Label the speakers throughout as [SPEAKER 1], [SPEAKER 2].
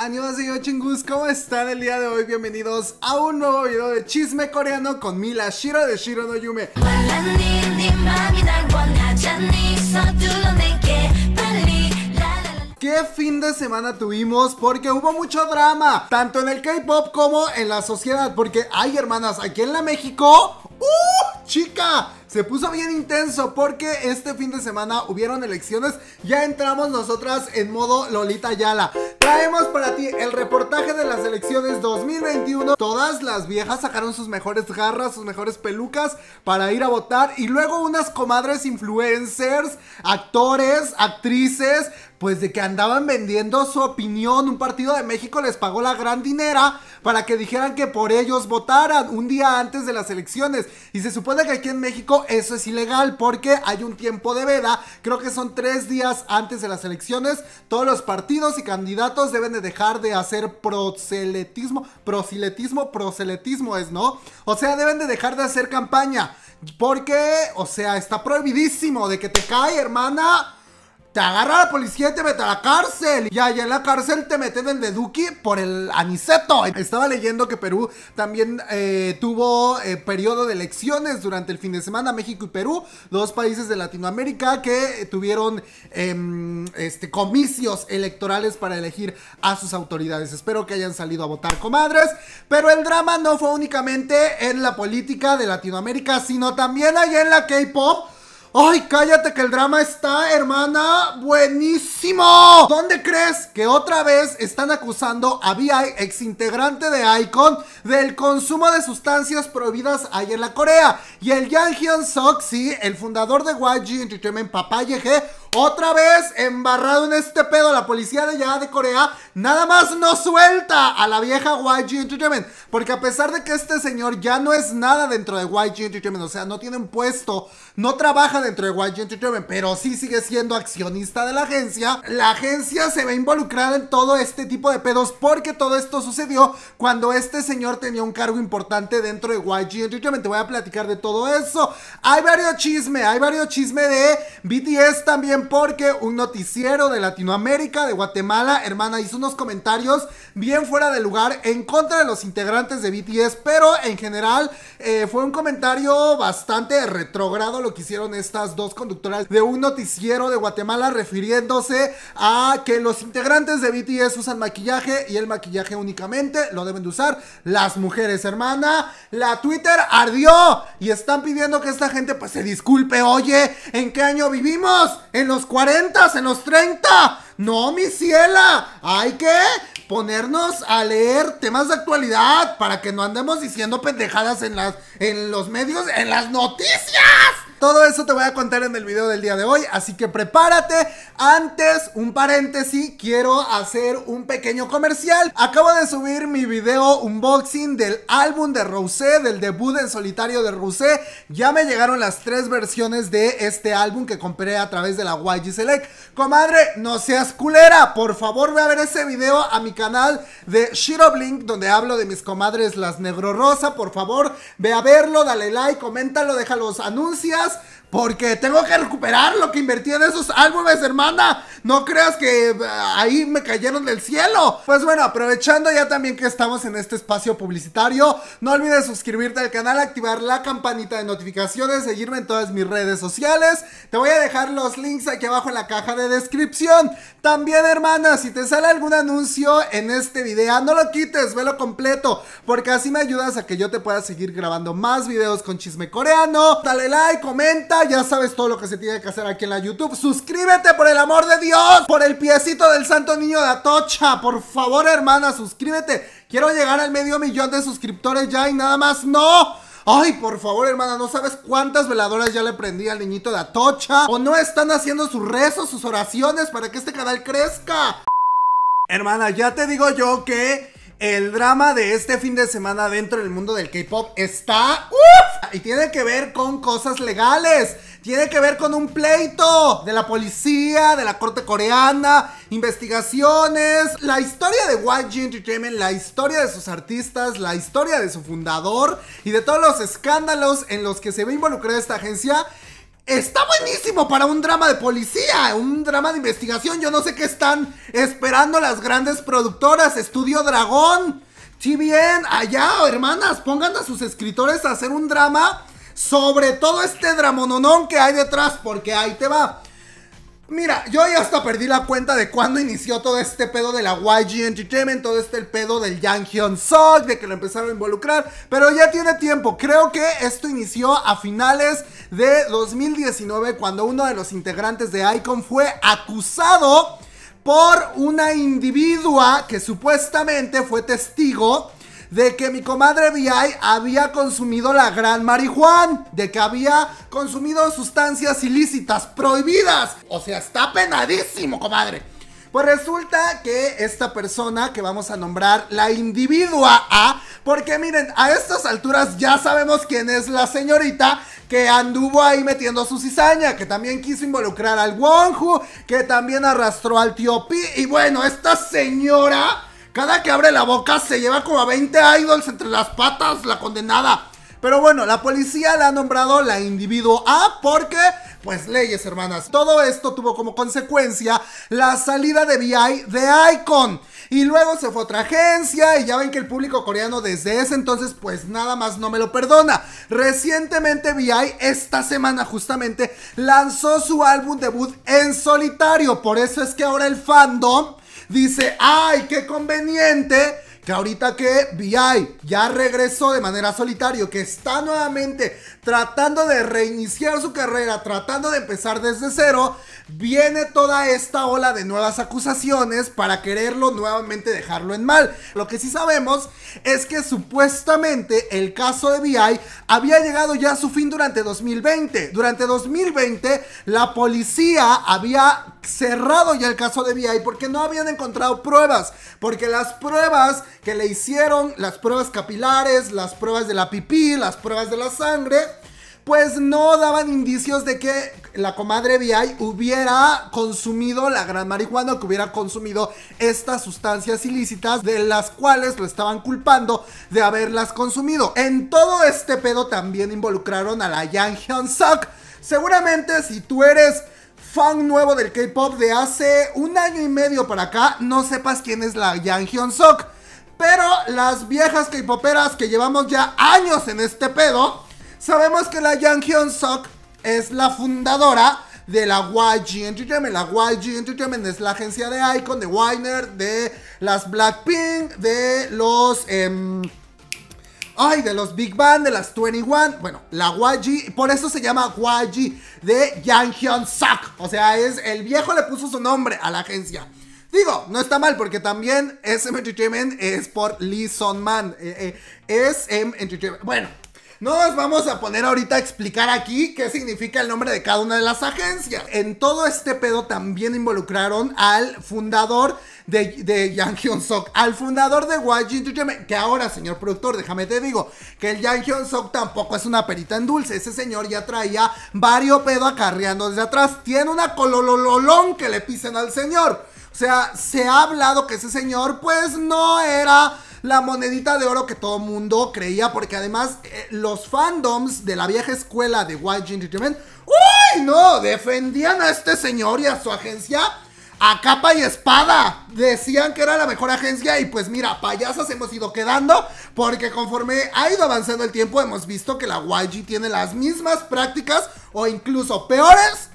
[SPEAKER 1] Annyeonghaseyo chingus, ¿cómo están el día de hoy? Bienvenidos a un nuevo video de chisme coreano con Mila Shiro de Shiro no Yume qué fin de semana tuvimos porque hubo mucho drama, tanto en el K-pop como en la sociedad, porque hay hermanas aquí en la México. ¡Uh! Chica, se puso bien intenso porque este fin de semana hubieron elecciones. Ya entramos nosotras en modo Lolita Yala. Traemos para ti el reportaje de las elecciones 2021. Todas las viejas sacaron sus mejores garras, sus mejores pelucas para ir a votar. Y luego unas comadres influencers, actores, actrices, pues de que andaban vendiendo su opinión. Un partido de México les pagó la gran dinera para que dijeran que por ellos votaran un día antes de las elecciones. Y se supone que aquí en México eso es ilegal porque hay un tiempo de veda. Creo que son tres días antes de las elecciones. Todos los partidos y candidatos deben de dejar de hacer proseletismo. Proseletismo, proseletismo es, ¿no? O sea, deben de dejar de hacer campaña. Porque, o sea, está prohibidísimo de que te cae, hermana te agarra la policía y te mete a la cárcel. Y allá en la cárcel te meten de Deduki por el aniceto. Estaba leyendo que Perú también eh, tuvo eh, periodo de elecciones durante el fin de semana. México y Perú, dos países de Latinoamérica que tuvieron em, este, comicios electorales para elegir a sus autoridades. Espero que hayan salido a votar, comadres. Pero el drama no fue únicamente en la política de Latinoamérica, sino también allá en la K-pop ¡Ay, cállate que el drama está, hermana! ¡Buenísimo! ¿Dónde crees que otra vez están acusando a BI, ex integrante de Icon, del consumo de sustancias prohibidas ahí en la Corea? Y el Yang Hyun Suk, sí, el fundador de YG Entertainment Papá YG, otra vez embarrado en este pedo, la policía de allá de Corea nada más no suelta a la vieja YG Entertainment. Porque a pesar de que este señor ya no es nada dentro de YG Entertainment, o sea, no tiene un puesto, no trabaja dentro de YG Entertainment, pero sí sigue siendo accionista de la agencia, la agencia se ve involucrada en todo este tipo de pedos porque todo esto sucedió cuando este señor tenía un cargo importante dentro de YG Entertainment. Te voy a platicar de todo eso. Hay varios chisme, hay varios chisme de BTS también porque un noticiero de Latinoamérica, de Guatemala, hermana, hizo unos comentarios bien fuera de lugar en contra de los integrantes de BTS, pero en general eh, fue un comentario bastante retrogrado lo que hicieron estas dos conductoras de un noticiero de Guatemala refiriéndose a que los integrantes de BTS usan maquillaje y el maquillaje únicamente lo deben de usar las mujeres, hermana. La Twitter ardió y están pidiendo que esta gente pues se disculpe. Oye, ¿en qué año vivimos? En los 40, en los 30. No, mi ciela, hay que ponernos a leer temas de actualidad para que no andemos diciendo pendejadas en, las, en los medios, en las noticias. Todo eso te voy a contar en el video del día de hoy, así que prepárate. Antes, un paréntesis, quiero hacer un pequeño comercial. Acabo de subir mi video unboxing del álbum de Rosé, del debut en solitario de Rosé. Ya me llegaron las tres versiones de este álbum que compré a través de la YG Select. Comadre, no seas culera, por favor ve a ver ese video a mi canal de Shiroblink, donde hablo de mis comadres las Negro Rosa. Por favor, ve a verlo, dale like, coméntalo, deja los anuncios más porque tengo que recuperar lo que invertí en esos álbumes, hermana. No creas que eh, ahí me cayeron del cielo. Pues bueno, aprovechando ya también que estamos en este espacio publicitario, no olvides suscribirte al canal, activar la campanita de notificaciones, seguirme en todas mis redes sociales. Te voy a dejar los links aquí abajo en la caja de descripción. También, hermana, si te sale algún anuncio en este video, no lo quites, velo completo, porque así me ayudas a que yo te pueda seguir grabando más videos con chisme coreano. Dale like, comenta ya sabes todo lo que se tiene que hacer aquí en la YouTube. Suscríbete por el amor de Dios, por el piecito del santo niño de Atocha. Por favor, hermana, suscríbete. Quiero llegar al medio millón de suscriptores ya y nada más no. Ay, por favor, hermana, no sabes cuántas veladoras ya le prendí al niñito de Atocha. O no están haciendo sus rezos, sus oraciones para que este canal crezca. Hermana, ya te digo yo que el drama de este fin de semana dentro del mundo del K-pop está. ¡Uf! Y tiene que ver con cosas legales. Tiene que ver con un pleito de la policía, de la corte coreana, investigaciones. La historia de YG Entertainment, la historia de sus artistas, la historia de su fundador y de todos los escándalos en los que se ve involucrada esta agencia. Está buenísimo para un drama de policía, un drama de investigación. Yo no sé qué están esperando las grandes productoras. Estudio Dragón. Si bien, allá, hermanas, pongan a sus escritores a hacer un drama sobre todo este dramononón que hay detrás, porque ahí te va. Mira, yo ya hasta perdí la cuenta de cuándo inició todo este pedo de la YG Entertainment, todo este pedo del Yang Hyun Suk, de que lo empezaron a involucrar, pero ya tiene tiempo. Creo que esto inició a finales de 2019 cuando uno de los integrantes de Icon fue acusado por una individua que supuestamente fue testigo de que mi comadre VI había consumido la gran marihuana, de que había consumido sustancias ilícitas, prohibidas. O sea, está penadísimo, comadre. Pues resulta que esta persona que vamos a nombrar la individua A, porque miren, a estas alturas ya sabemos quién es la señorita que anduvo ahí metiendo su cizaña, que también quiso involucrar al Wonju, que también arrastró al tío Pi, y bueno, esta señora cada que abre la boca se lleva como a 20 idols entre las patas, la condenada. Pero bueno, la policía la ha nombrado la individuo A porque, pues leyes hermanas, todo esto tuvo como consecuencia la salida de V.I. de Icon. Y luego se fue otra agencia y ya ven que el público coreano desde ese entonces pues nada más no me lo perdona. Recientemente BI esta semana justamente lanzó su álbum debut en solitario. Por eso es que ahora el fandom dice, ay, qué conveniente que ahorita que VI ya regresó de manera solitario, que está nuevamente tratando de reiniciar su carrera, tratando de empezar desde cero, viene toda esta ola de nuevas acusaciones para quererlo nuevamente dejarlo en mal. Lo que sí sabemos es que supuestamente el caso de VI había llegado ya a su fin durante 2020. Durante 2020 la policía había cerrado ya el caso de VI porque no habían encontrado pruebas, porque las pruebas que le hicieron las pruebas capilares, las pruebas de la pipí, las pruebas de la sangre, pues no daban indicios de que la comadre VI hubiera consumido la gran marihuana, que hubiera consumido estas sustancias ilícitas de las cuales lo estaban culpando de haberlas consumido. En todo este pedo también involucraron a la Yang Hyun Suk. Seguramente si tú eres fan nuevo del K-pop de hace un año y medio para acá, no sepas quién es la Yang Hyun Suk. Pero las viejas K-poperas que llevamos ya años en este pedo, sabemos que la Yang Hyun Suk es la fundadora de la YG Entertainment. La YG Entertainment es la agencia de Icon, de Winer, de las Blackpink, de los. Em, ay, de los Big Bang, de las 21. Bueno, la YG, por eso se llama YG de Yang Hyun Suk. O sea, es el viejo le puso su nombre a la agencia. Digo, no está mal porque también SM Entertainment es por Lee Sonman. Eh, eh, SM Entertainment. Bueno, no nos vamos a poner ahorita a explicar aquí qué significa el nombre de cada una de las agencias. En todo este pedo también involucraron al fundador de, Yang Hyun Sok, al fundador de YG Entertainment, que ahora, señor productor, déjame te digo, que el Yang Hyun Sok tampoco es una perita en dulce. Ese señor ya traía varios pedo acarreando desde atrás. Tiene una cololololón que le pisen al señor. O sea, se ha hablado que ese señor pues no era la monedita de oro que todo mundo creía, porque además eh, los fandoms de la vieja escuela de YG Entertainment, ¡uy! No, defendían a este señor y a su agencia a capa y espada. Decían que era la mejor agencia y pues mira, payasas hemos ido quedando porque conforme ha ido avanzando el tiempo hemos visto que la YG tiene las mismas prácticas o incluso peores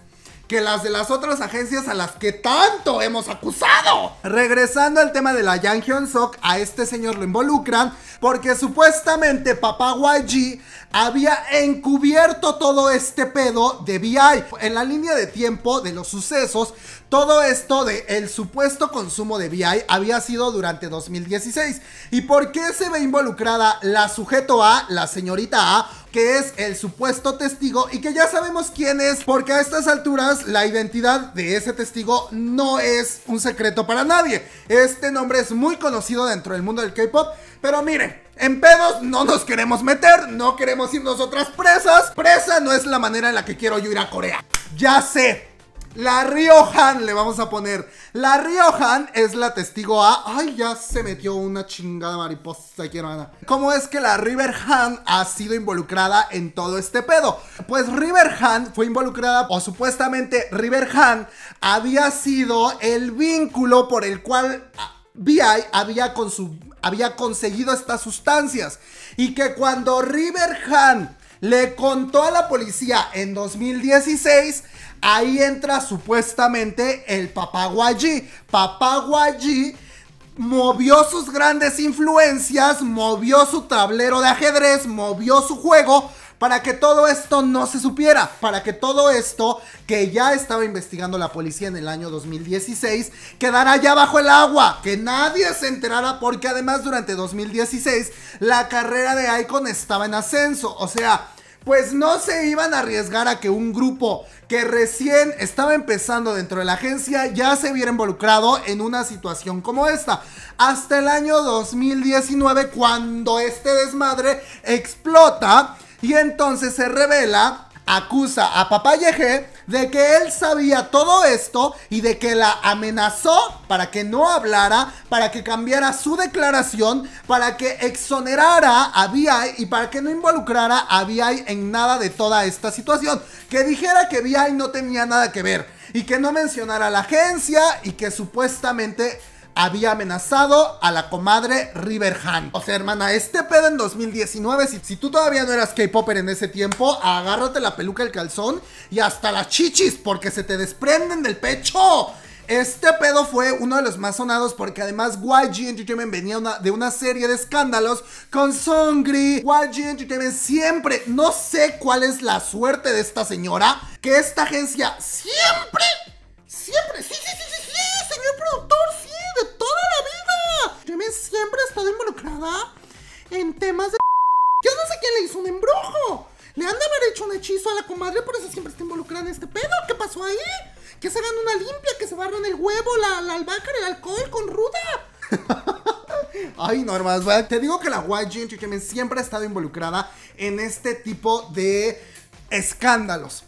[SPEAKER 1] que las de las otras agencias a las que tanto hemos acusado. Regresando al tema de la Yang Hyun Sok, a este señor lo involucran porque supuestamente papá YG había encubierto todo este pedo de BI. En la línea de tiempo de los sucesos, todo esto de el supuesto consumo de BI había sido durante 2016. ¿Y por qué se ve involucrada la sujeto A, la señorita A? que es el supuesto testigo y que ya sabemos quién es, porque a estas alturas la identidad de ese testigo no es un secreto para nadie. Este nombre es muy conocido dentro del mundo del K-Pop, pero miren, en pedos no nos queremos meter, no queremos irnos otras presas. Presa no es la manera en la que quiero yo ir a Corea. Ya sé. La Riojan le vamos a poner. La Riojan es la testigo A. Ay, ya se metió una chingada mariposa aquí, hermana. ¿Cómo es que la River ha sido involucrada en todo este pedo? Pues River fue involucrada, o supuestamente River había sido el vínculo por el cual. Ah, BI había con su había conseguido estas sustancias y que cuando River le contó a la policía en 2016, ahí entra supuestamente el Papá Papaguayi movió sus grandes influencias, movió su tablero de ajedrez, movió su juego para que todo esto no se supiera, para que todo esto que ya estaba investigando la policía en el año 2016 quedara ya bajo el agua, que nadie se enterara porque además durante 2016 la carrera de Icon estaba en ascenso, o sea... Pues no se iban a arriesgar a que un grupo que recién estaba empezando dentro de la agencia ya se viera involucrado en una situación como esta. Hasta el año 2019 cuando este desmadre explota y entonces se revela, acusa a Papá de que él sabía todo esto y de que la amenazó para que no hablara, para que cambiara su declaración, para que exonerara a VI y para que no involucrara a VI en nada de toda esta situación. Que dijera que VI no tenía nada que ver y que no mencionara a la agencia y que supuestamente había amenazado a la comadre River Han. O sea, hermana, este pedo en 2019, si, tú todavía no eras K-Popper en ese tiempo, agárrate la peluca, el calzón y hasta las chichis, porque se te desprenden del pecho. Este pedo fue uno de los más sonados porque además YG Entertainment venía de una serie de escándalos con Songri. YG Entertainment siempre, no sé cuál es la suerte de esta señora, que esta agencia siempre, siempre, sí, sí, sí, sí, sí, señor productor, Jimmy siempre ha estado involucrada en temas de... Yo no sé quién le hizo un embrujo. Le han de haber hecho un hechizo a la comadre, por eso siempre está involucrada en este pedo. ¿Qué pasó ahí? Que se hagan una limpia, que se barren el huevo, la, albahaca, el alcohol con ruda. Ay, no, te digo que la White siempre ha estado involucrada en este tipo de escándalos.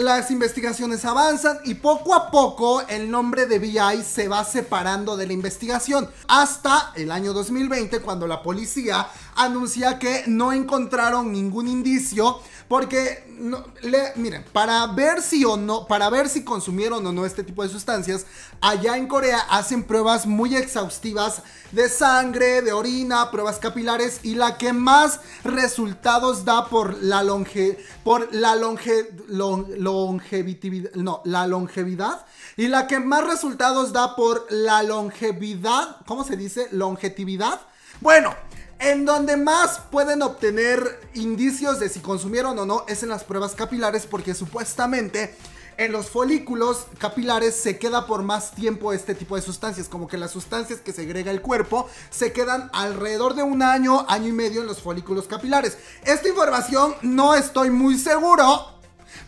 [SPEAKER 1] Las investigaciones avanzan y poco a poco el nombre de BI se va separando de la investigación hasta el año 2020 cuando la policía anuncia que no encontraron ningún indicio porque, no, le, miren, para ver si o no, para ver si consumieron o no este tipo de sustancias, allá en Corea hacen pruebas muy exhaustivas de sangre, de orina, pruebas capilares y la que más resultados da por la longe, por la longe, longevidad, no, la longevidad y la que más resultados da por la longevidad, ¿cómo se dice? Longevidad. Bueno, en donde más pueden obtener indicios de si consumieron o no es en las pruebas capilares porque supuestamente en los folículos capilares se queda por más tiempo este tipo de sustancias, como que las sustancias que segrega el cuerpo se quedan alrededor de un año, año y medio en los folículos capilares. Esta información no estoy muy seguro,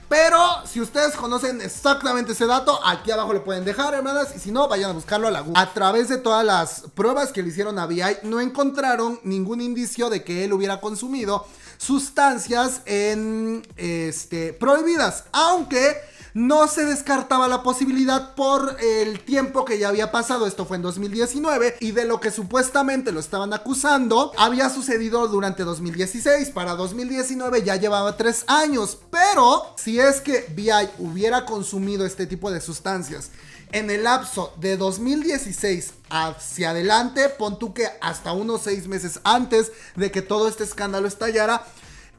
[SPEAKER 1] pero si ustedes conocen exactamente ese dato, aquí abajo lo pueden dejar, hermanas. Y si no, vayan a buscarlo a la Google. A través de todas las pruebas que le hicieron a BI, no encontraron ningún indicio de que él hubiera consumido sustancias en, este, prohibidas. Aunque no se descartaba la posibilidad por el tiempo que ya había pasado, esto fue en 2019, y de lo que supuestamente lo estaban acusando, había sucedido durante 2016. Para 2019 ya llevaba tres años, pero si es que VI hubiera consumido este tipo de sustancias en el lapso de 2016 hacia adelante, pon tú que hasta unos seis meses antes de que todo este escándalo estallara,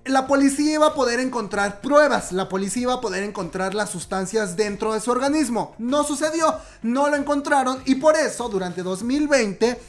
[SPEAKER 1] la policía iba a poder encontrar pruebas, la policía iba a poder encontrar las sustancias dentro de su organismo. No sucedió, no lo encontraron y por eso durante 2020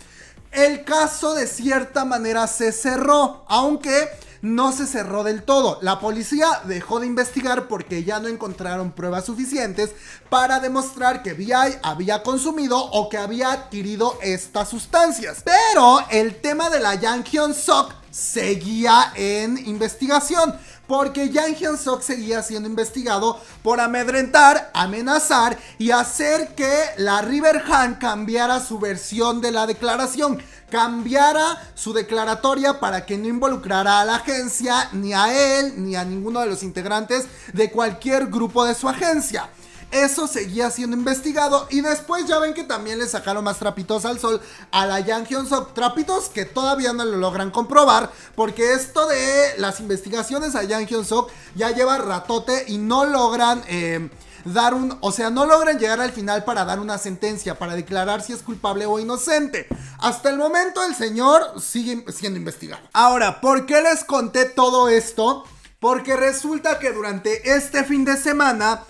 [SPEAKER 1] el caso de cierta manera se cerró, aunque no se cerró del todo. La policía dejó de investigar porque ya no encontraron pruebas suficientes para demostrar que VI había consumido o que había adquirido estas sustancias. Pero el tema de la Yang Hyun Sok seguía en investigación. Porque Yang Hyun Suk seguía siendo investigado por amedrentar, amenazar y hacer que la River Han cambiara su versión de la declaración, cambiara su declaratoria para que no involucrara a la agencia, ni a él, ni a ninguno de los integrantes de cualquier grupo de su agencia. Eso seguía siendo investigado. Y después ya ven que también le sacaron más trapitos al sol a la Yang Hyun Suk. Trapitos que todavía no lo logran comprobar. Porque esto de las investigaciones a Yang Hyun Suk ya lleva ratote y no logran. Eh, dar un, o sea, no logran llegar al final para dar una sentencia, para declarar si es culpable o inocente. Hasta el momento el señor sigue siendo investigado. Ahora, ¿por qué les conté todo esto? Porque resulta que durante este fin de semana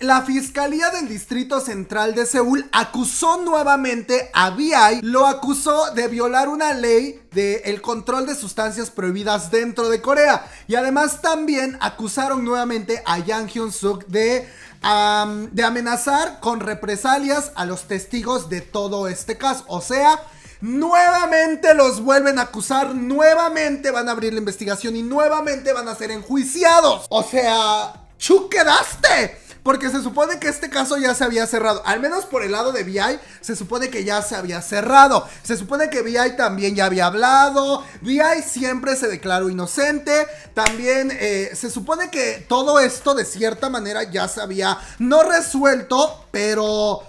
[SPEAKER 1] la Fiscalía del Distrito Central de Seúl acusó nuevamente a BI, lo acusó de violar una ley de el control de sustancias prohibidas dentro de Corea. Y además también acusaron nuevamente a Yang Hyun-suk de, de amenazar con represalias a los testigos de todo este caso. O sea, Nuevamente los vuelven a acusar, nuevamente van a abrir la investigación y nuevamente van a ser enjuiciados. O sea, ¿chu quedaste? Porque se supone que este caso ya se había cerrado. Al menos por el lado de VI, se supone que ya se había cerrado. Se supone que VI también ya había hablado. VI siempre se declaró inocente. También eh, se supone que todo esto de cierta manera ya se había no resuelto, pero...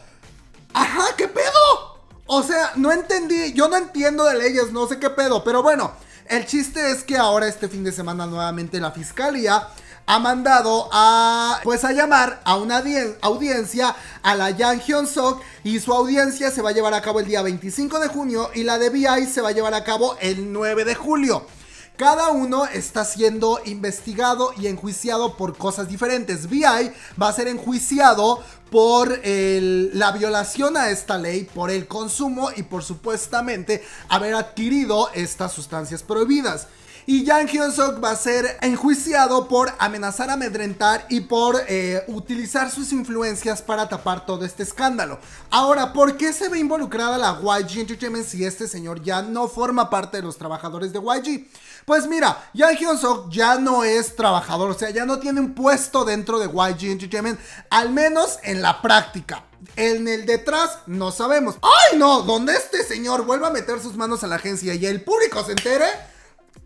[SPEAKER 1] Ajá, ¿qué pedo? O sea, no entendí, yo no entiendo de leyes, no sé qué pedo, pero bueno, el chiste es que ahora este fin de semana nuevamente la fiscalía ha mandado a pues a llamar a una audiencia a la Yang Hyun Sok y su audiencia se va a llevar a cabo el día 25 de junio y la de BI se va a llevar a cabo el 9 de julio. Cada uno está siendo investigado y enjuiciado por cosas diferentes. VI va a ser enjuiciado por la violación a esta ley, por el consumo y por supuestamente haber adquirido estas sustancias prohibidas. Y Yang hyun Suk va a ser enjuiciado por amenazar, amedrentar y por eh, utilizar sus influencias para tapar todo este escándalo. Ahora, ¿por qué se ve involucrada la YG Entertainment si este señor ya no forma parte de los trabajadores de YG? Pues mira, Yang hyun Suk ya no es trabajador, o sea, ya no tiene un puesto dentro de YG Entertainment, al menos en la práctica. En el detrás no sabemos. ¡Ay no! Donde este señor vuelva a meter sus manos a la agencia y el público se entere,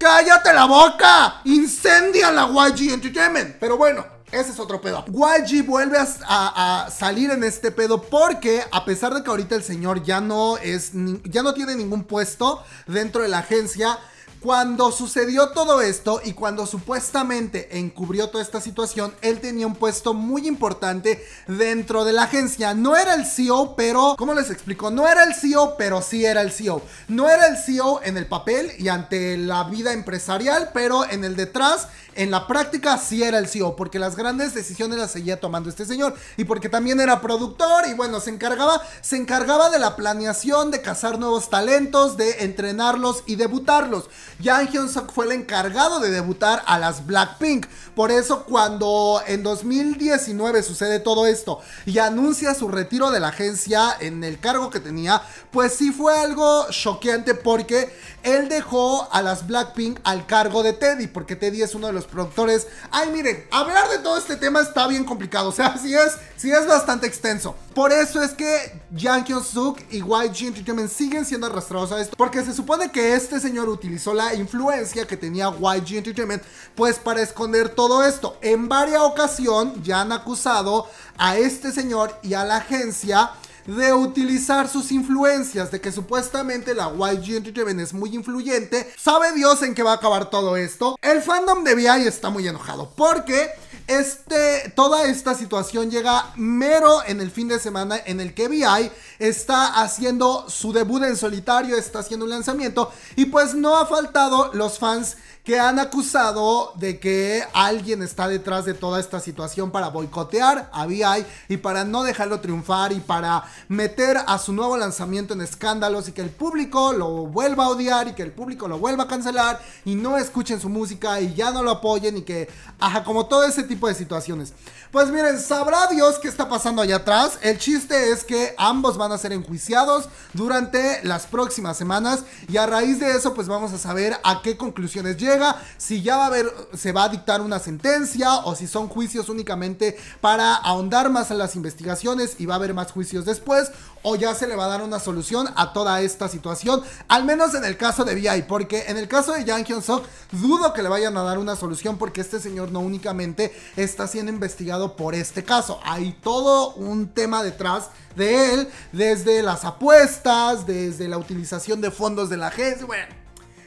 [SPEAKER 1] ¡Cállate la boca! ¡Incendia la YG Entertainment! Pero bueno, ese es otro pedo. YG vuelve a, salir en este pedo porque a pesar de que ahorita el señor ya no es, ya no tiene ningún puesto dentro de la agencia, cuando sucedió todo esto y cuando supuestamente encubrió toda esta situación, él tenía un puesto muy importante dentro de la agencia. No era el CEO, pero, ¿cómo les explico? No era el CEO, pero sí era el CEO. No era el CEO en el papel y ante la vida empresarial, pero en el detrás en la práctica sí era el CEO, porque las grandes decisiones las seguía tomando este señor y porque también era productor y bueno, se encargaba, se encargaba de la planeación, de cazar nuevos talentos, de entrenarlos y debutarlos. Yang hyun Suk fue el encargado de debutar a las Blackpink. Por eso cuando en 2019 sucede todo esto y anuncia su retiro de la agencia en el cargo que tenía, pues sí fue algo choqueante porque él dejó a las Blackpink al cargo de Teddy, porque Teddy es uno de los productores. Ay, miren, hablar de todo este tema está bien complicado. O sea, si es, sí es bastante extenso. Por eso es que Jang Hyun suk y YG Entertainment siguen siendo arrastrados a esto. Porque se supone que este señor utilizó la influencia que tenía YG Entertainment, pues para esconder todo esto. En varias ocasiones ya han acusado a este señor y a la agencia de utilizar sus influencias, de que supuestamente la YG Entertainment es muy influyente. Sabe Dios en qué va a acabar todo esto. El fandom de VI está muy enojado porque este, toda esta situación llega mero en el fin de semana en el que VI está haciendo su debut en solitario, está haciendo un lanzamiento y pues no ha faltado los fans que han acusado de que alguien está detrás de toda esta situación para boicotear a BI y para no dejarlo triunfar y para meter a su nuevo lanzamiento en escándalos y que el público lo vuelva a odiar y que el público lo vuelva a cancelar y no escuchen su música y ya no lo apoyen y que, ajá, como todo ese tipo de situaciones. Pues miren, sabrá Dios qué está pasando allá atrás. El chiste es que ambos van a ser enjuiciados durante las próximas semanas y a raíz de eso pues vamos a saber a qué conclusiones llega, si ya va a haber, se va a dictar una sentencia o si son juicios únicamente para ahondar más en las investigaciones y va a haber más juicios después o ya se le va a dar una solución a toda esta situación, al menos en el caso de BI porque en el caso de Jang Hyun Sok dudo que le vayan a dar una solución porque este señor no únicamente está siendo investigado por este caso, hay todo un tema detrás de él, desde las apuestas, desde la utilización de fondos de la agencia,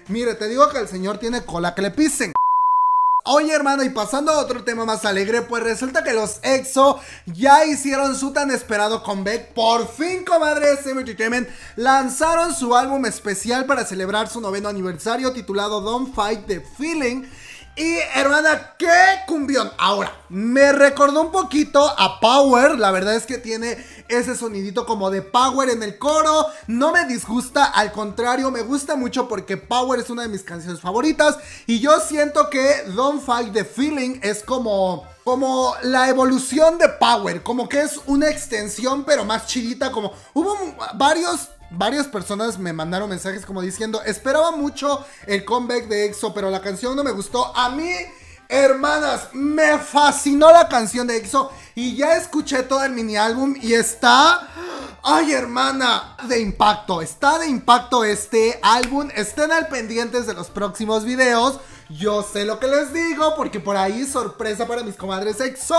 [SPEAKER 1] mire, te digo que el señor tiene cola que le pisen. Oye hermano, y pasando a otro tema más alegre, pues resulta que los EXO ya hicieron su tan esperado comeback. Por fin, comadre SM este Entertainment lanzaron su álbum especial para celebrar su noveno aniversario titulado Don't Fight the Feeling y hermana, qué cumbión. Ahora, me recordó un poquito a Power. La verdad es que tiene ese sonidito como de Power en el coro. No me disgusta, al contrario, me gusta mucho porque Power es una de mis canciones favoritas. Y yo siento que Don't Fight the Feeling es como como la evolución de Power, como que es una extensión pero más chidita, como hubo varios varias personas me mandaron mensajes como diciendo, esperaba mucho el comeback de EXO, pero la canción no me gustó. A mí, hermanas, me fascinó la canción de EXO y ya escuché todo el mini álbum y está... Ay, hermana, de impacto. Está de impacto este álbum. Estén al pendientes de los próximos videos. Yo sé lo que les digo porque por ahí sorpresa para mis comadres EXO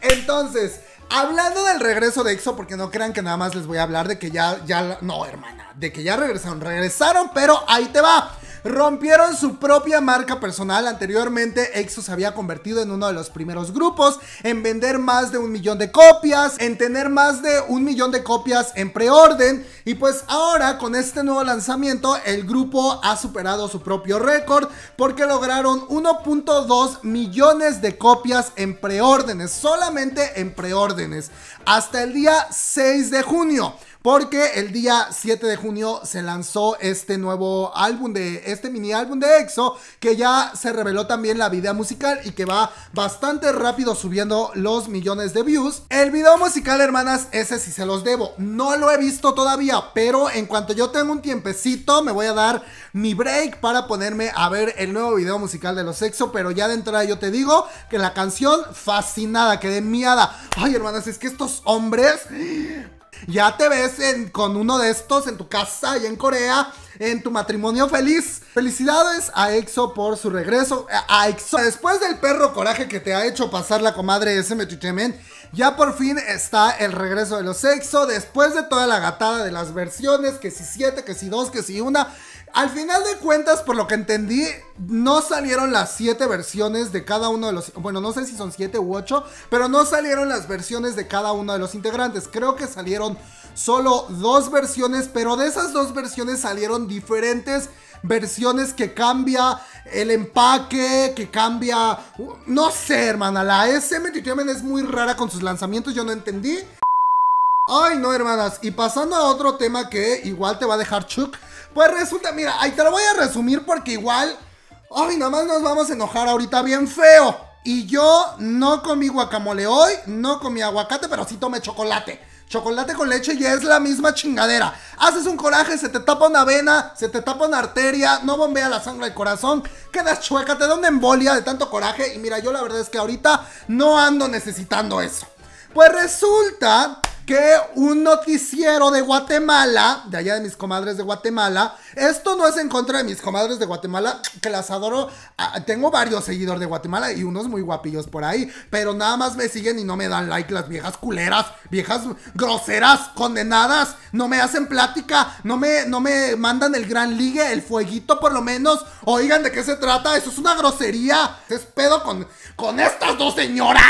[SPEAKER 1] Entonces... Hablando del regreso de EXO, porque no crean que nada más les voy a hablar de que ya, ya, no, hermana, de que ya regresaron, regresaron, pero ahí te va rompieron su propia marca personal. Anteriormente, EXO se había convertido en uno de los primeros grupos en vender más de un millón de copias, en tener más de un millón de copias en preorden. Y pues ahora, con este nuevo lanzamiento, el grupo ha superado su propio récord porque lograron 1.2 millones de copias en preórdenes, solamente en preórdenes, hasta el día 6 de junio porque el día 7 de junio se lanzó este nuevo álbum de este mini álbum de EXO que ya se reveló también la vida musical y que va bastante rápido subiendo los millones de views. El video musical, hermanas, ese sí se los debo. No lo he visto todavía, pero en cuanto yo tenga un tiempecito me voy a dar mi break para ponerme a ver el nuevo video musical de los EXO, pero ya de entrada yo te digo que la canción fascinada, que de miada. Ay, hermanas, es que estos hombres ya te ves con uno de estos en tu casa y en Corea, en tu matrimonio feliz. Felicidades a EXO por su regreso. Eh, a EXO, después del perro coraje que te ha hecho pasar la comadre ese ya por fin está el regreso de los EXO. Después de toda la gatada de las versiones, que si siete, que si dos, que si una. Al final de cuentas, por lo que entendí, no salieron las siete versiones de cada uno de los... Bueno, no sé si son siete u ocho, pero no salieron las versiones de cada uno de los integrantes. Creo que salieron solo dos versiones, pero de esas dos versiones salieron diferentes versiones que cambia el empaque, que cambia... No sé, hermana, la SM Entertainment es muy rara con sus lanzamientos, yo no entendí. Ay, no, hermanas. Y pasando a otro tema que igual te va a dejar Chuck. Pues resulta, mira, ahí te lo voy a resumir porque igual. Ay, nomás nos vamos a enojar ahorita bien feo. Y yo no comí guacamole hoy, no comí aguacate, pero sí tomé chocolate. Chocolate con leche y es la misma chingadera. Haces un coraje, se te tapa una vena, se te tapa una arteria, no bombea la sangre al corazón, quedas chueca, te da una embolia de tanto coraje. Y mira, yo la verdad es que ahorita no ando necesitando eso. Pues resulta que un noticiero de Guatemala, de allá de mis comadres de Guatemala, esto no es en contra de mis comadres de Guatemala, que las adoro, ah, tengo varios seguidores de Guatemala y unos muy guapillos por ahí, pero nada más me siguen y no me dan like las viejas culeras, viejas groseras, condenadas, no me hacen plática, no me, no me mandan el gran ligue, el fueguito por lo menos, oigan de qué se trata, eso es una grosería, es pedo con, con estas dos señoras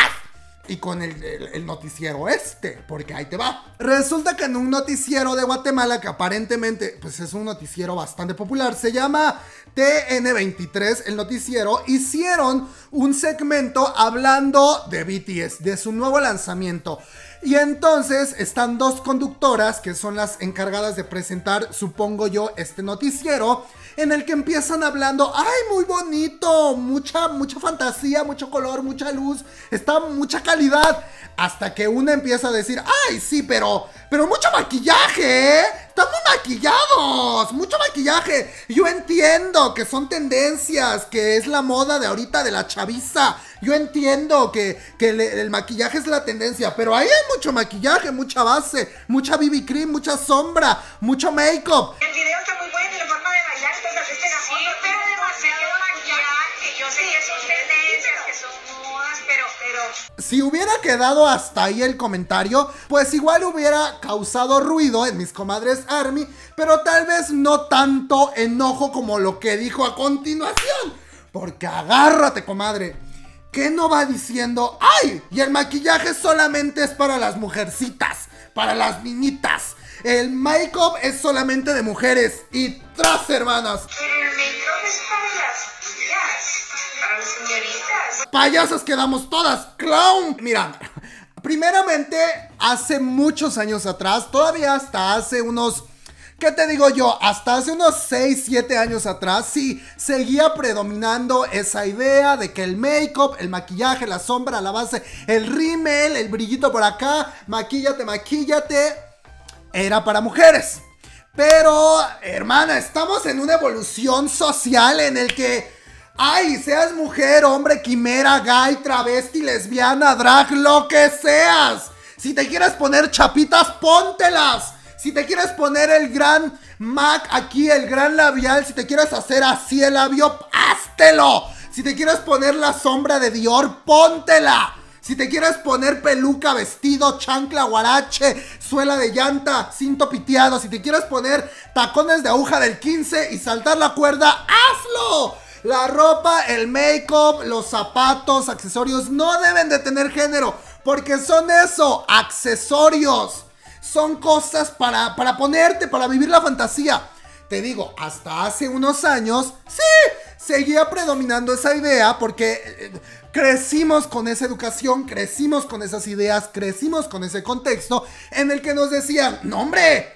[SPEAKER 1] y con el, noticiero este, porque ahí te va. Resulta que en un noticiero de Guatemala, que aparentemente pues es un noticiero bastante popular, se llama TN23, el noticiero, hicieron un segmento hablando de BTS, de su nuevo lanzamiento. Y entonces están dos conductoras que son las encargadas de presentar, supongo yo, este noticiero en el que empiezan hablando, ay, muy bonito, mucha, mucha fantasía, mucho color, mucha luz, está mucha calidad, hasta que uno empieza a decir, ay, sí, pero, pero mucho maquillaje, ¿eh? Estamos maquillados, mucho maquillaje. Yo entiendo que son tendencias, que es la moda de ahorita de la chaviza. Yo entiendo que, el maquillaje es la tendencia, pero ahí hay mucho maquillaje, mucha base, mucha BB cream, mucha sombra, mucho make-up. El video está muy bueno Si hubiera quedado hasta ahí el comentario, pues igual hubiera causado ruido en mis comadres Army, pero tal vez no tanto enojo como lo que dijo a continuación. Porque agárrate, comadre. ¿Qué no va diciendo? ¡Ay! Y el maquillaje solamente es para las mujercitas, para las niñitas. El make-up es solamente de mujeres. Y tras, hermanas. El make-up es para Payasos Payasas quedamos todas, clown. Mira, primeramente, hace muchos años atrás, todavía hasta hace unos... ¿Qué te digo yo? Hasta hace unos 6, 7 años atrás, sí, seguía predominando esa idea de que el make-up, el maquillaje, la sombra, la base, el rímel, el brillito por acá, maquíllate, maquillate era para mujeres. Pero, hermana, estamos en una evolución social en el que Ay, seas mujer, hombre, quimera, gay, travesti, lesbiana, drag, lo que seas. Si te quieres poner chapitas, póntelas. Si te quieres poner el gran Mac aquí, el gran labial, si te quieres hacer así el labio, háztelo. Si te quieres poner la sombra de Dior, póntela. Si te quieres poner peluca, vestido, chancla, guarache, suela de llanta, cinto piteado, si te quieres poner tacones de aguja del 15 y saltar la cuerda, hazlo. La ropa, el make-up, los zapatos, accesorios no deben de tener género. Porque son eso, accesorios. Son cosas para, ponerte, para vivir la fantasía. Te digo, hasta hace unos años, sí, seguía predominando esa idea porque eh, crecimos con esa educación, crecimos con esas ideas, crecimos con ese contexto en el que nos decían, no hombre,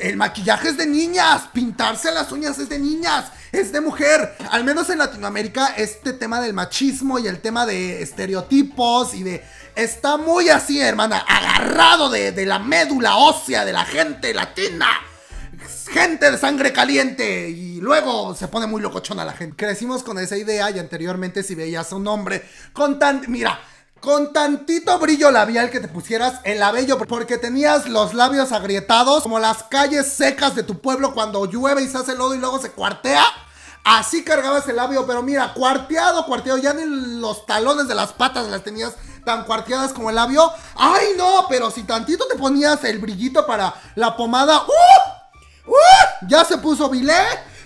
[SPEAKER 1] el maquillaje es de niñas, pintarse las uñas es de niñas, es de mujer. Al menos en Latinoamérica este tema del machismo y el tema de estereotipos y de... Está muy así, hermana, agarrado de, la médula ósea de la gente latina. Gente de sangre caliente y luego se pone muy locochona la gente. Crecimos con esa idea y anteriormente si veías un hombre con tan... Mira, con tantito brillo labial que te pusieras el labello porque tenías los labios agrietados como las calles secas de tu pueblo cuando llueve y se hace lodo y luego se cuartea. Así cargabas el labio, pero mira, cuarteado, cuarteado, ya ni los talones de las patas las tenías tan cuarteadas como el labio. ¡Ay, no! Pero si tantito te ponías el brillito para la pomada, ¡uh! ¡Uh! Ya se puso bilé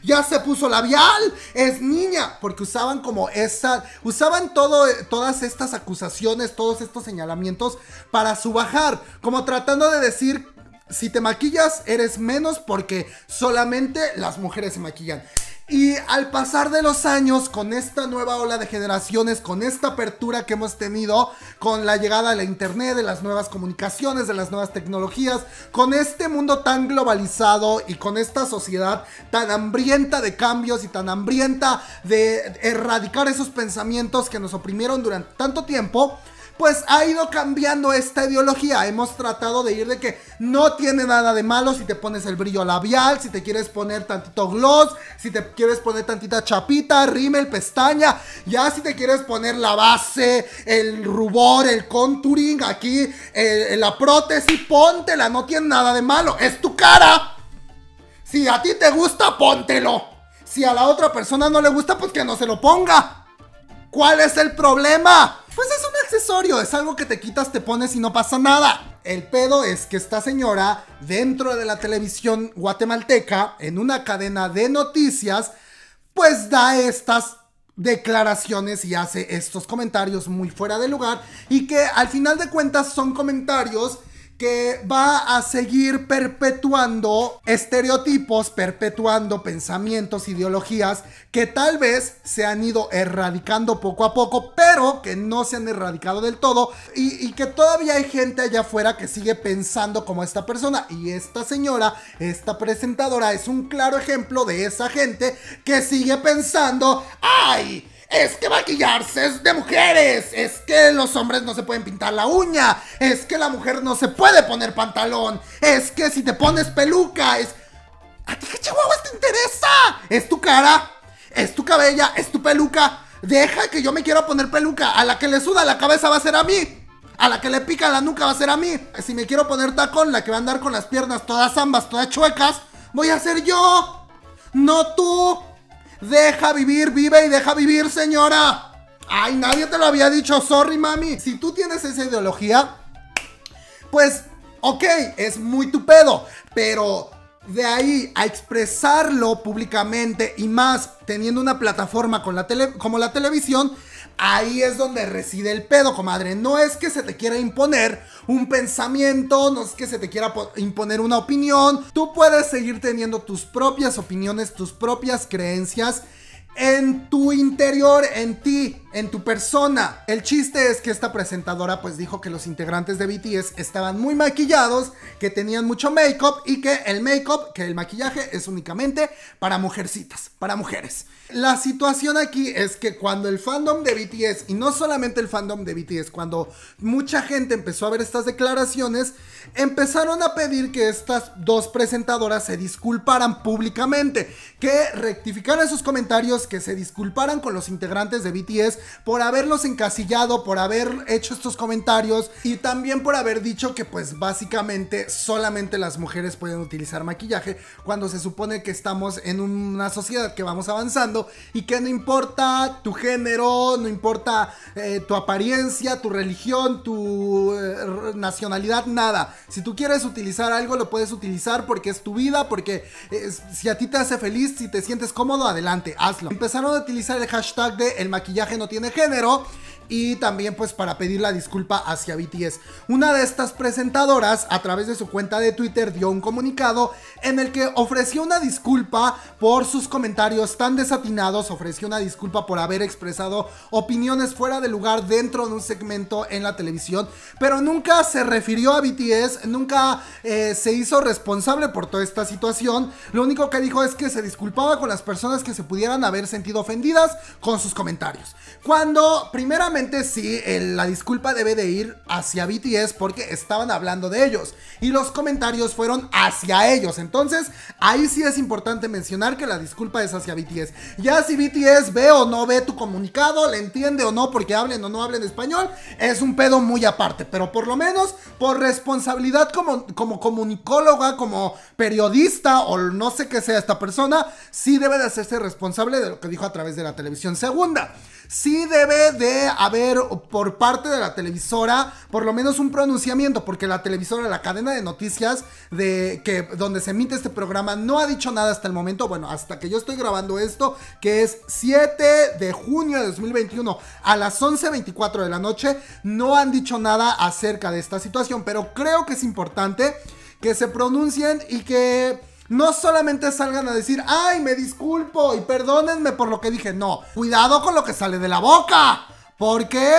[SPEAKER 1] ya se puso labial, es niña, porque usaban como esa, usaban todo, todas estas acusaciones, todos estos señalamientos para subajar, como tratando de decir, si te maquillas eres menos porque solamente las mujeres se maquillan. Y al pasar de los años, con esta nueva ola de generaciones, con esta apertura que hemos tenido, con la llegada de la Internet, de las nuevas comunicaciones, de las nuevas tecnologías, con este mundo tan globalizado y con esta sociedad tan hambrienta de cambios y tan hambrienta de erradicar esos pensamientos que nos oprimieron durante tanto tiempo, pues ha ido cambiando esta ideología. Hemos tratado de ir de que no tiene nada de malo si te pones el brillo labial, si te quieres poner tantito gloss, si te quieres poner tantita chapita, rímel, pestaña, ya si te quieres poner la base, el rubor, el contouring, aquí la prótesis, póntela, no tiene nada de malo, es tu cara. Si a ti te gusta, póntelo. Si a la otra persona no le gusta, pues que no se lo ponga. ¿Cuál es el problema? Pues es un accesorio, es algo que te quitas, te pones y no pasa nada. El pedo es que esta señora, dentro de la televisión guatemalteca, en una cadena de noticias, pues da estas declaraciones y hace estos comentarios muy fuera de lugar y que al final de cuentas son comentarios que va a seguir perpetuando estereotipos, perpetuando pensamientos, ideologías que tal vez se han ido erradicando poco a poco, pero que no se han erradicado del todo y, y que todavía hay gente allá afuera que sigue pensando como esta persona. Y esta señora, esta presentadora, es un claro ejemplo de esa gente que sigue pensando, ¡ay! es que maquillarse es de mujeres, es que los hombres no se pueden pintar la uña, es que la mujer no se puede poner pantalón, es que si te pones peluca, es... ¿A ti qué chihuahuas te interesa? Es tu cara, es tu cabella, es tu peluca. Deja que yo me quiero poner peluca. A la que le suda la cabeza va a ser a mí. A la que le pica la nuca va a ser a mí. Si me quiero poner tacón, la que va a andar con las piernas todas ambas, todas chuecas, voy a ser yo. No tú. Deja vivir, vive y deja vivir, señora. Ay, nadie te lo había dicho, sorry, mami. Si tú tienes esa ideología, pues, ok, es muy tu pedo, pero de ahí a expresarlo públicamente y más teniendo una plataforma con la como la televisión, Ahí es donde reside el pedo, comadre. No es que se te quiera imponer un pensamiento, no es que se te quiera imponer una opinión. Tú puedes seguir teniendo tus propias opiniones, tus propias creencias en tu interior, en ti en tu persona. El chiste es que esta presentadora pues dijo que los integrantes de BTS estaban muy maquillados, que tenían mucho make-up y que el make-up, que el maquillaje es únicamente para mujercitas, para mujeres. La situación aquí es que cuando el fandom de BTS, y no solamente el fandom de BTS, cuando mucha gente empezó a ver estas declaraciones, empezaron a pedir que estas dos presentadoras se disculparan públicamente, que rectificaran sus comentarios, que se disculparan con los integrantes de BTS por haberlos encasillado, por haber hecho estos comentarios y también por haber dicho que pues básicamente solamente las mujeres pueden utilizar maquillaje cuando se supone que estamos en una sociedad que vamos avanzando y que no importa tu género, no importa eh, tu apariencia, tu religión, tu eh, nacionalidad, nada. Si tú quieres utilizar algo, lo puedes utilizar porque es tu vida, porque si a ti te hace feliz, si te sientes cómodo, adelante, hazlo. Empezaron a utilizar el hashtag de el maquillaje no tiene género y también pues para pedir la disculpa hacia BTS. Una de estas presentadoras a través de su cuenta de Twitter dio un comunicado en el que ofreció una disculpa por sus comentarios tan desatinados, ofreció una disculpa por haber expresado opiniones fuera de lugar dentro de un segmento en la televisión, pero nunca se refirió a BTS, nunca eh, se hizo responsable por toda esta situación. Lo único que dijo es que se disculpaba con las personas que se pudieran haber sentido ofendidas con sus comentarios. Cuando primeramente si la disculpa debe de ir hacia BTS porque estaban hablando de ellos y los comentarios fueron hacia ellos. Entonces, ahí sí es importante mencionar que la disculpa es hacia BTS. Ya si BTS ve o no ve tu comunicado, le entiende o no porque hablen o no hablen español, es un pedo muy aparte. Pero por lo menos, por responsabilidad como, como comunicóloga, como periodista o no sé qué sea esta persona, sí debe de hacerse responsable de lo que dijo a través de la televisión. Segunda, sí debe de a ver por parte de la televisora por lo menos un pronunciamiento, porque la televisora, la cadena de noticias de que donde se emite este programa no ha dicho nada hasta el momento, bueno, hasta que yo estoy grabando esto, que es 7 de junio de 2021 a las 11:24 de la noche, no han dicho nada acerca de esta situación, pero creo que es importante que se pronuncien y que no solamente salgan a decir, ay, me disculpo y perdónenme por lo que dije, no, cuidado con lo que sale de la boca. Porque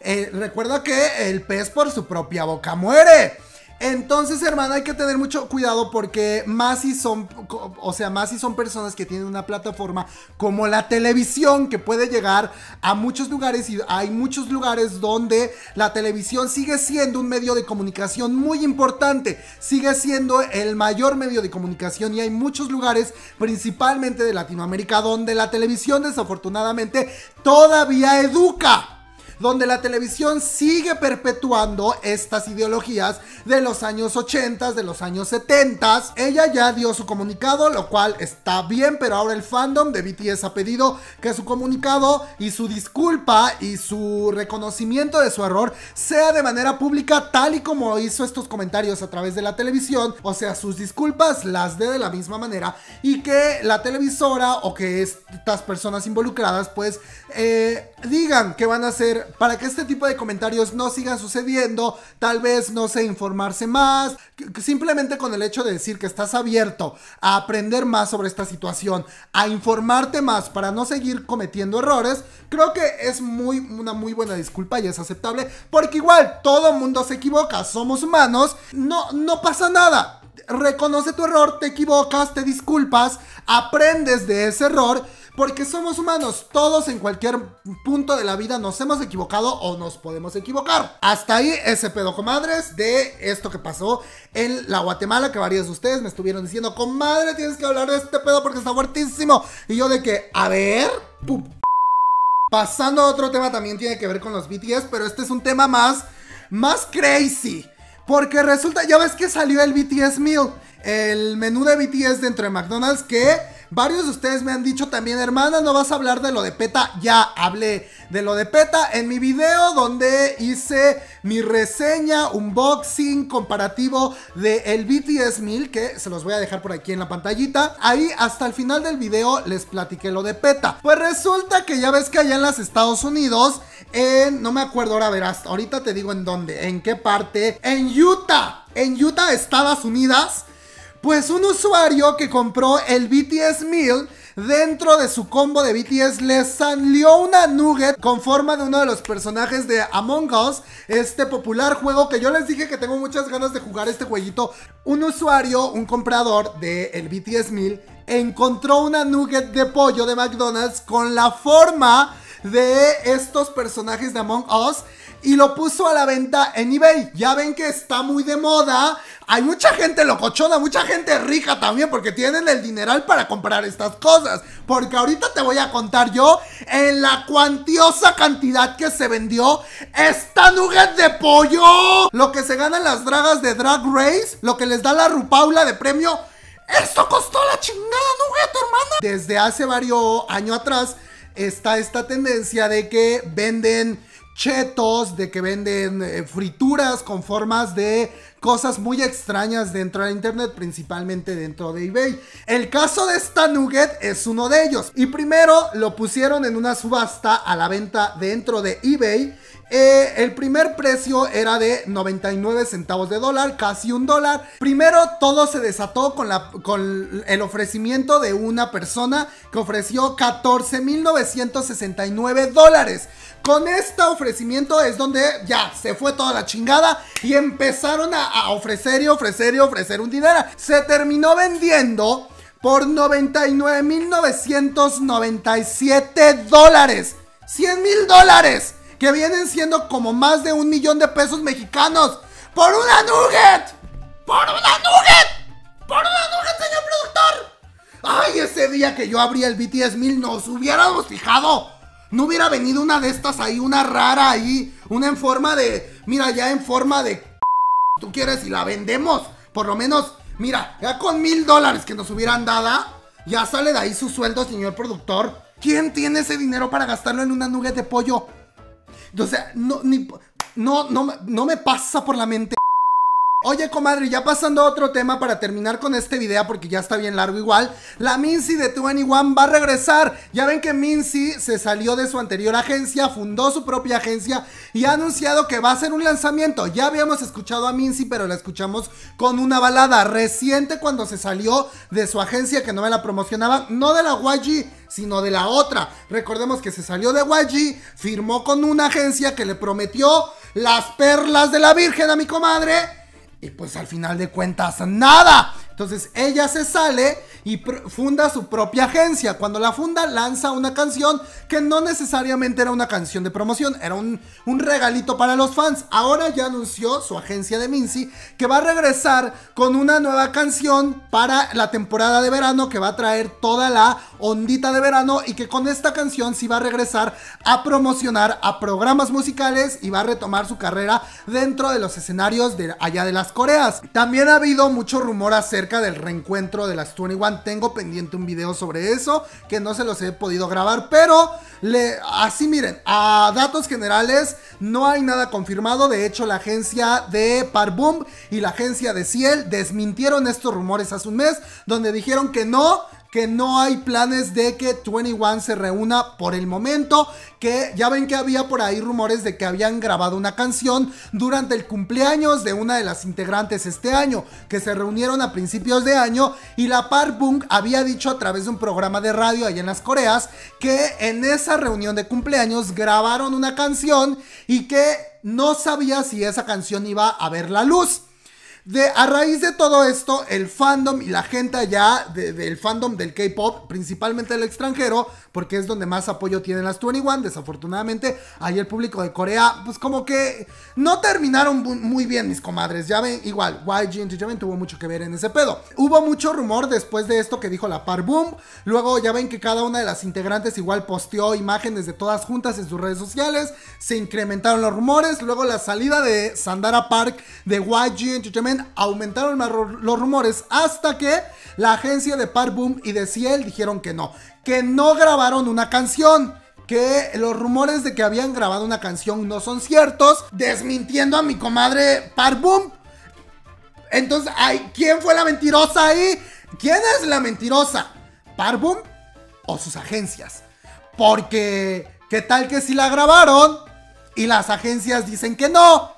[SPEAKER 1] eh, recuerda que el pez por su propia boca muere. Entonces, hermana, hay que tener mucho cuidado porque más si son, o sea, más si son personas que tienen una plataforma como la televisión que puede llegar a muchos lugares y hay muchos lugares donde la televisión sigue siendo un medio de comunicación muy importante, sigue siendo el mayor medio de comunicación y hay muchos lugares, principalmente de Latinoamérica, donde la televisión desafortunadamente todavía educa donde la televisión sigue perpetuando estas ideologías de los años 80, de los años 70. Ella ya dio su comunicado, lo cual está bien, pero ahora el fandom de BTS ha pedido que su comunicado y su disculpa y su reconocimiento de su error sea de manera pública tal y como hizo estos comentarios a través de la televisión, o sea, sus disculpas las dé de, la misma manera y que la televisora o que estas personas involucradas pues eh, digan que van a hacer para que este tipo de comentarios no sigan sucediendo, tal vez no sé informarse más, simplemente con el hecho de decir que estás abierto a aprender más sobre esta situación, a informarte más para no seguir cometiendo errores, creo que es muy una muy buena disculpa y es aceptable, porque igual todo mundo se equivoca, somos humanos, no no pasa nada. Reconoce tu error, te equivocas, te disculpas, aprendes de ese error porque somos humanos, todos en cualquier punto de la vida nos hemos equivocado o nos podemos equivocar. Hasta ahí ese pedo, comadres, de esto que pasó en la Guatemala, que varios de ustedes me estuvieron diciendo, comadre, tienes que hablar de este pedo porque está fuertísimo. Y yo de que, a ver, Pasando a otro tema también tiene que ver con los BTS, pero este es un tema más, más crazy. Porque resulta, ya ves que salió el BTS Meal, el menú de BTS dentro de McDonald's que Varios de ustedes me han dicho también, hermana, no vas a hablar de lo de PETA. Ya hablé de lo de PETA en mi video donde hice mi reseña, unboxing comparativo de el BTS 1000, que se los voy a dejar por aquí en la pantallita. Ahí hasta el final del video les platiqué lo de PETA. Pues resulta que ya ves que allá en los Estados Unidos, en, no me acuerdo ahora, verás, ahorita te digo en dónde, en qué parte, en Utah, en Utah, Estados Unidos pues un usuario que compró el BTS Meal dentro de su combo de BTS le salió una nugget con forma de uno de los personajes de Among Us, este popular juego que yo les dije que tengo muchas ganas de jugar este jueguito. Un usuario, un comprador de el BTS Meal encontró una nugget de pollo de McDonald's con la forma de estos personajes de Among Us y lo puso a la venta en eBay. Ya ven que está muy de moda. Hay mucha gente locochona, mucha gente rica también porque tienen el dineral para comprar estas cosas. Porque ahorita te voy a contar yo en la cuantiosa cantidad que se vendió esta nugget de pollo. Lo que se ganan las dragas de Drag Race, lo que les da la rupaula de premio. Esto costó la chingada nugget, hermana. Desde hace varios años atrás está esta tendencia de que venden chetos, de que venden eh, frituras con formas de cosas muy extrañas dentro de Internet, principalmente dentro de eBay. El caso de esta nugget es uno de ellos. Y primero lo pusieron en una subasta a la venta dentro de eBay. Eh, el primer precio era de 99 centavos de dólar, casi un dólar. Primero todo se desató con, con el ofrecimiento de una persona que ofreció 14.969 dólares. Con este ofrecimiento es donde ya se fue toda la chingada y empezaron a a ofrecer y ofrecer y ofrecer un dinero. Se terminó vendiendo por 99.997 dólares. 100 mil dólares. Que vienen siendo como más de un millón de pesos mexicanos. ¡Por una nugget! ¡Por una nugget! ¡Por una nugget, señor productor! ¡Ay, ese día que yo abrí el BTS 10.000 nos hubiéramos fijado! No hubiera venido una de estas ahí, una rara ahí, una en forma de. Mira, ya en forma de tú quieres y la vendemos. Por lo menos, mira, ya con mil dólares que nos hubieran dado, ya sale de ahí su sueldo, señor productor. ¿Quién tiene ese dinero para gastarlo en una nube de pollo? O sea, no, ni, no, no, no me pasa por la mente. Oye, comadre, ya pasando a otro tema para terminar con este video porque ya está bien largo igual. La Mincy de 21 va a regresar. Ya ven que Mincy se salió de su anterior agencia, fundó su propia agencia y ha anunciado que va a hacer un lanzamiento. Ya habíamos escuchado a Mincy, pero la escuchamos con una balada reciente cuando se salió de su agencia que no me la promocionaba no de la YG sino de la otra. Recordemos que se salió de YG, firmó con una agencia que le prometió las perlas de la Virgen a mi comadre y pues al final de cuentas, nada. Entonces ella se sale y funda su propia agencia. Cuando la funda, lanza una canción que no necesariamente era una canción de promoción, era un, un regalito para los fans. Ahora ya anunció su agencia de Mincy que va a regresar con una nueva canción para la temporada de verano que va a traer toda la ondita de verano y que con esta canción sí va a regresar a promocionar a programas musicales y va a retomar su carrera dentro de los escenarios de allá de las Coreas. También ha habido mucho rumor acerca del reencuentro de las 21. Tengo pendiente un video sobre eso que no se los he podido grabar, pero le, así miren, a datos generales no hay nada confirmado. De hecho, la agencia de Parboom y la agencia de Ciel desmintieron estos rumores hace un mes, donde dijeron que no, que no hay planes de que 21 se reúna por el momento, que ya ven que había por ahí rumores de que habían grabado una canción durante el cumpleaños de una de las integrantes este año, que se reunieron a principios de año y la Park Punk había dicho a través de un programa de radio allá en las Coreas que en esa reunión de cumpleaños grabaron una canción y que no sabía si esa canción iba a ver la luz. De, a raíz de todo esto, el fandom y la gente allá del fandom del K-pop, principalmente El extranjero, porque es donde más apoyo tienen las 21, desafortunadamente. Ahí el público de Corea, pues como que no terminaron muy bien, mis comadres. Ya ven, igual, YG Entertainment tuvo mucho que ver en ese pedo. Hubo mucho rumor después de esto que dijo la Par Boom. Luego ya ven que cada una de las integrantes igual posteó imágenes de todas juntas en sus redes sociales. Se incrementaron los rumores. Luego la salida de Sandara Park de YG Entertainment aumentaron los rumores hasta que la agencia de Park y de Ciel dijeron que no, que no grabaron una canción que los rumores de que habían grabado una canción no son ciertos, desmintiendo a mi comadre Parboom. Entonces, ay, ¿quién fue la mentirosa ahí? ¿Quién es la mentirosa? ¿Parboom o sus agencias? Porque, ¿qué tal que si la grabaron y las agencias dicen que no?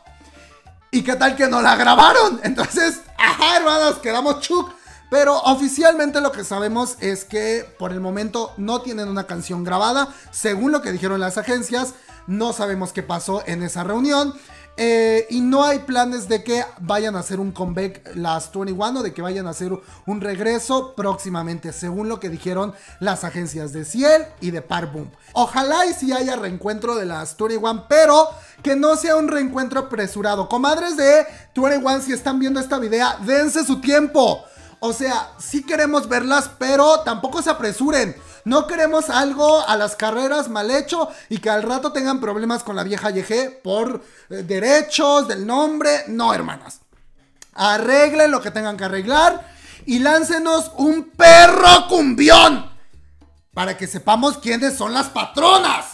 [SPEAKER 1] ¿Y qué tal que no la grabaron? Entonces, ajá, hermanos, quedamos chuc. Pero oficialmente lo que sabemos es que por el momento no tienen una canción grabada, según lo que dijeron las agencias. No sabemos qué pasó en esa reunión. Eh, y no hay planes de que vayan a hacer un comeback las 21 o de que vayan a hacer un regreso próximamente, según lo que dijeron las agencias de Ciel y de Parboom. Ojalá y si haya reencuentro de las 21, pero que no sea un reencuentro apresurado. Comadres de 21, si están viendo esta video, dense su tiempo. O sea, sí queremos verlas, pero tampoco se apresuren. No queremos algo a las carreras mal hecho y que al rato tengan problemas con la vieja YG por eh, derechos del nombre. No, hermanas. Arreglen lo que tengan que arreglar y láncenos un perro cumbión para que sepamos quiénes son las patronas.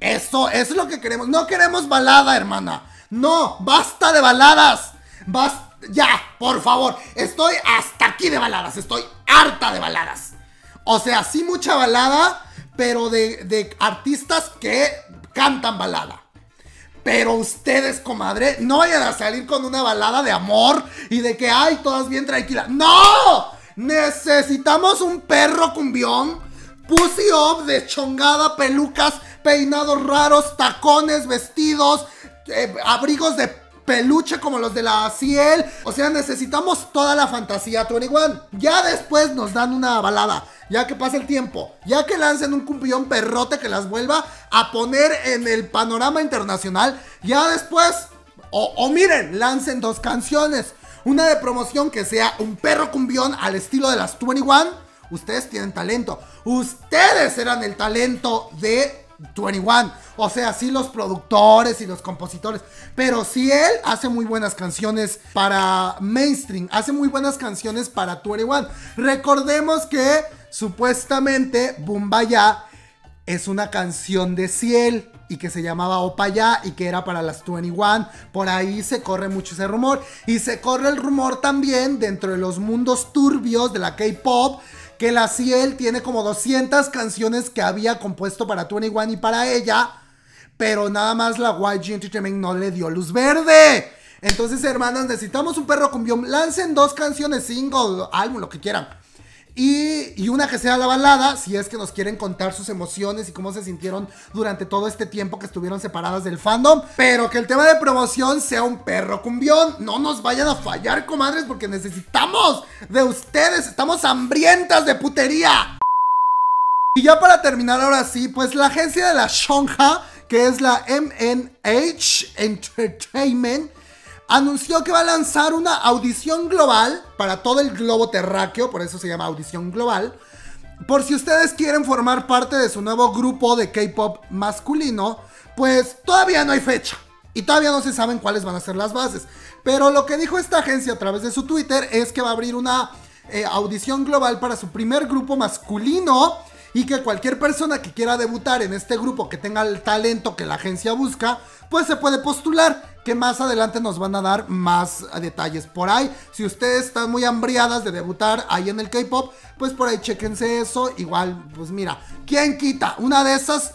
[SPEAKER 1] Eso, eso es lo que queremos. No queremos balada, hermana. No, basta de baladas. ya, por favor. Estoy hasta aquí de baladas. Estoy harta de baladas. O sea, sí mucha balada, pero de, artistas que cantan balada. Pero ustedes, comadre, no vayan a salir con una balada de amor y de que, ay, todas bien tranquilas. ¡No! Necesitamos un perro cumbión. Pussy up de chongada, pelucas, peinados raros, tacones, vestidos, eh, abrigos de peluche como los de la Ciel. O sea, necesitamos toda la fantasía 21. Ya después nos dan una balada. Ya que pasa el tiempo. Ya que lancen un cumbión perrote que las vuelva a poner en el panorama internacional. Ya después. o, miren, lancen dos canciones. Una de promoción que sea un perro cumbión al estilo de las 21. Ustedes tienen talento. Ustedes eran el talento de 21. O sea, sí los productores y los compositores. Pero Ciel él hace muy buenas canciones para mainstream. Hace muy buenas canciones para 21. Recordemos que supuestamente Bumbaya es una canción de Ciel y que se llamaba Ya y que era para las 21. Por ahí se corre mucho ese rumor. Y se corre el rumor también dentro de los mundos turbios de la K-Pop que la Ciel tiene como 200 canciones que había compuesto para 21 y para ella, pero nada más la YG Entertainment no le dio luz verde. Entonces, hermanas, necesitamos un perro cumbión. Lancen dos canciones, single, álbum, lo que quieran. Y, una que sea la balada, si es que nos quieren contar sus emociones y cómo se sintieron durante todo este tiempo que estuvieron separadas del fandom. Pero que el tema de promoción sea un perro cumbión. No nos vayan a fallar, comadres, porque necesitamos de ustedes. Estamos hambrientas de putería. Y ya para terminar ahora sí, pues la agencia de la Shonja, que es la MNH Entertainment, anunció que va a lanzar una audición global para todo el globo terráqueo, por eso se llama audición global. Por si ustedes quieren formar parte de su nuevo grupo de K-pop masculino, pues todavía no hay fecha. Y todavía no se saben cuáles van a ser las bases. Pero lo que dijo esta agencia a través de su Twitter es que va a abrir una eh, audición global para su primer grupo masculino y que cualquier persona que quiera debutar en este grupo que tenga el talento que la agencia busca, pues se puede postular, que más adelante nos van a dar más detalles por ahí. Si ustedes están muy hambriadas de debutar ahí en el K-Pop, pues por ahí chequense eso. Igual, pues mira, ¿quién quita? Una de esas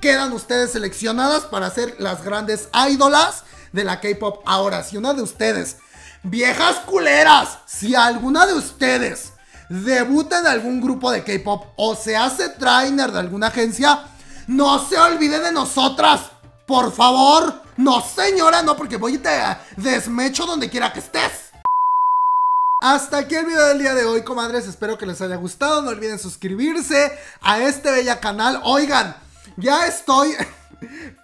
[SPEAKER 1] quedan ustedes seleccionadas para ser las grandes ídolas de la K-Pop. Ahora, si una de ustedes, viejas culeras, si alguna de ustedes debuta en algún grupo de K-pop o se hace trainer de alguna agencia, no se olvide de nosotras, por favor. No, señora, no, porque voy y te desmecho donde quiera que estés. Hasta aquí el video del día de hoy, comadres. Espero que les haya gustado. No olviden suscribirse a este bella canal. Oigan, ya estoy...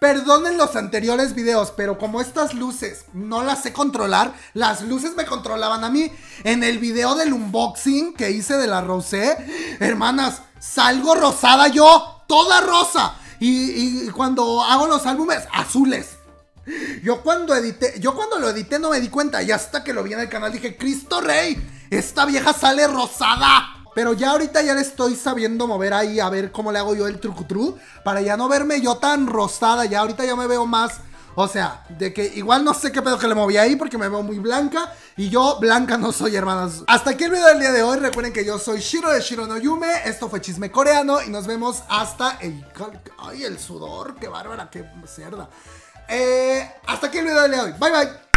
[SPEAKER 1] Perdonen los anteriores videos, pero como estas luces no las sé controlar, las luces me controlaban a mí. En el video del unboxing que hice de la Rosé, hermanas, salgo rosada yo, toda rosa. Y, cuando hago los álbumes, azules. Yo cuando edité, yo cuando lo edité no me di cuenta. Y hasta que lo vi en el canal dije, Cristo Rey, esta vieja sale rosada. Pero ya ahorita ya le estoy sabiendo mover ahí a ver cómo le hago yo el trucutru. Para ya no verme yo tan rosada. Ya ahorita ya me veo más. O sea, de que igual no sé qué pedo que le moví ahí porque me veo muy blanca. Y yo blanca no soy, hermanas. Hasta aquí el video del día de hoy. Recuerden que yo soy Shiro de Shiro no Yume. Esto fue Chisme Coreano. Y nos vemos hasta el... ¡Ay, el sudor! ¡Qué bárbara! ¡Qué cerda! Eh, hasta aquí el video del día de hoy. Bye, bye.